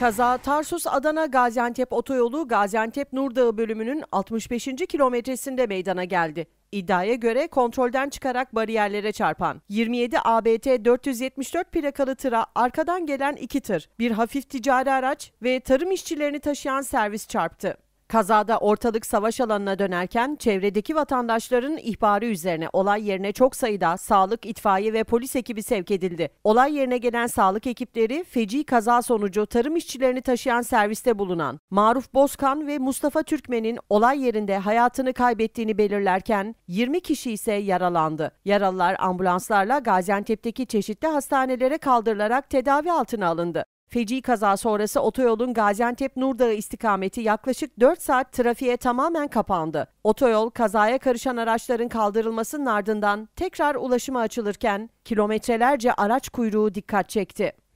Kaza Tarsus Adana Gaziantep otoyolu Gaziantep Nurdağ bölümünün 65. kilometresinde meydana geldi. İddiaya göre kontrolden çıkarak bariyerlere çarpan 27 ABT 474 plakalı tıra arkadan gelen iki tır, bir hafif ticari araç ve tarım işçilerini taşıyan servis çarptı. Kazada ortalık savaş alanına dönerken çevredeki vatandaşların ihbarı üzerine olay yerine çok sayıda sağlık, itfaiye ve polis ekibi sevk edildi. Olay yerine gelen sağlık ekipleri feci kaza sonucu tarım işçilerini taşıyan serviste bulunan Maruf Bozkan ve Mustafa Türkmen'in olay yerinde hayatını kaybettiğini belirlerken 20 kişi ise yaralandı. Yaralılar ambulanslarla Gaziantep'teki çeşitli hastanelere kaldırılarak tedavi altına alındı. Feci kaza sonrası otoyolun Gaziantep Nurdağı istikameti yaklaşık 4 saat trafiğe tamamen kapandı. Otoyol kazaya karışan araçların kaldırılmasının ardından tekrar ulaşıma açılırken kilometrelerce araç kuyruğu dikkat çekti.